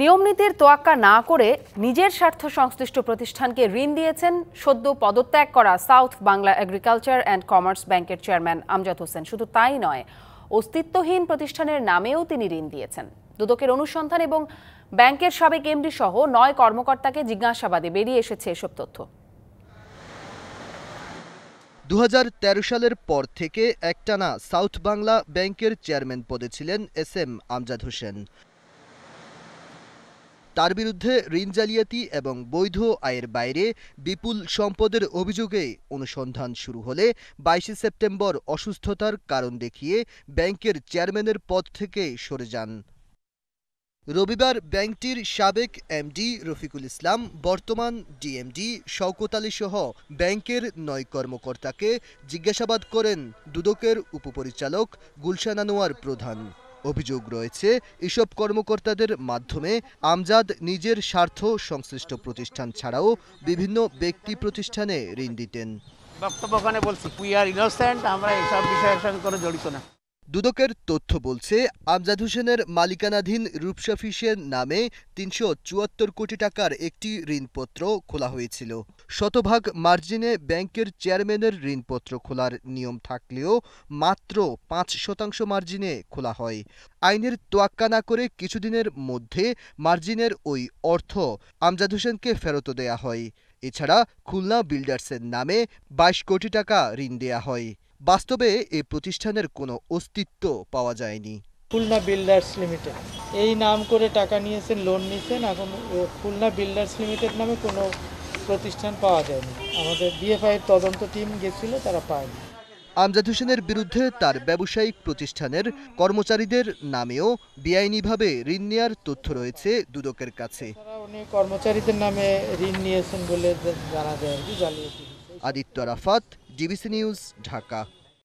নিয়মনীতির তোয়াক্কা না করে নিজের স্বার্থ সংশ্লিষ্ট প্রতিষ্ঠানকে ঋণ দিয়েছেন সদ্য পদত্যাগ করা South Bangla agriculture and commerce ব্যাংকের চেয়ারম্যান আমজাদ হোসেন শুধু তাই নয় অস্তিত্বহীন প্রতিষ্ঠানের নামেও তিনি ঋণ দিয়েছেন দুদকের অনুসন্ধান এবং ব্যাংকের সাবেক এমডি সহ নয় কর্মকর্তাকে জিজ্ঞাসাবাদে বেরিয়ে এসেছে এসব তথ্য দু সালের পর থেকে একটানা সাউথ বাংলা ব্যাংকের চেয়ারম্যান পদে ছিলেন এস এম আমজাদ হোসেন তার বিরুদ্ধে ঋণ জালিয়াতি এবং বৈধ আয়ের বাইরে বিপুল সম্পদের অভিযোগে অনুসন্ধান শুরু হলে বাইশে সেপ্টেম্বর অসুস্থতার কারণ দেখিয়ে ব্যাংকের চেয়ারম্যানের পদ থেকে সরে যান রবিবার ব্যাংকটির সাবেক এমডি রফিকুল ইসলাম বর্তমান ডিএমডি শওকত আলী সহ ব্যাংকের নয় কর্মকর্তাকে জিজ্ঞাসাবাদ করেন দুদকের উপপরিচালক গুলশান আনোয়ার প্রধান অভিযোগ রয়েছে এসব কর্মকর্তাদের মাধ্যমে আমজাদ নিজের স্বার্থ সংশ্লিষ্ট প্রতিষ্ঠান ছাড়াও বিভিন্ন ব্যক্তি প্রতিষ্ঠানে ঋণ দিতেন বক্তব্য ওখানে বলছি উই আর ইনোসেন্ট আমরা এসব বিষয়ের সঙ্গে কোনো জড়িত না দুদকের তথ্য বলছে আমজাদ হোসেনের মালিকানাধীন রূপসা নামে তিনশো চুয়াত্তর কোটি টাকার একটি ঋণপত্র খোলা হয়েছিল শতভাগ মার্জিনে ব্যাংকের চেয়ারম্যানের ঋণপত্র খোলার নিয়ম থাকলেও মাত্র পাঁচ শতাংশ মার্জিনে খোলা হয় আইনের তোয়াক্কা না করে কিছুদিনের মধ্যে মার্জিনের ওই অর্থ আমজাদ হোসেনকে ফেরত দেয়া হয় এছাড়া খুলনা বিল্ডার্সের নামে বাইশ কোটি টাকা ঋণ দেয়া হয় বাস্তবে এ প্রতিষ্ঠানের কোনো অস্তিত্ব পাওয়া যায়নি খুলনা বিল্ডার্স লিমিটেড এই নাম করে টাকা নিয়েছেন লোন নিয়েছেন এখন খুলনা বিল্ডার্স লিমিটেড নামে কোনো প্রতিষ্ঠান পাওয়া যায়নি আমাদের বিএফআইয়ের তদন্ত টিম গেছিল তারা পায়নি আমজাদ হোসেনের বিরুদ্ধে তার ব্যবসায়িক প্রতিষ্ঠানের কর্মচারীদের নামেও বেআইনিভাবে ঋণ নেওয়ার তথ্য রয়েছে দুদকের কাছে উনি কর্মচারীদের নামে ঋণ নিয়েছেন বলে জানা যায় আদিত্য রাফাত डीबीसी न्यूज़ ढाका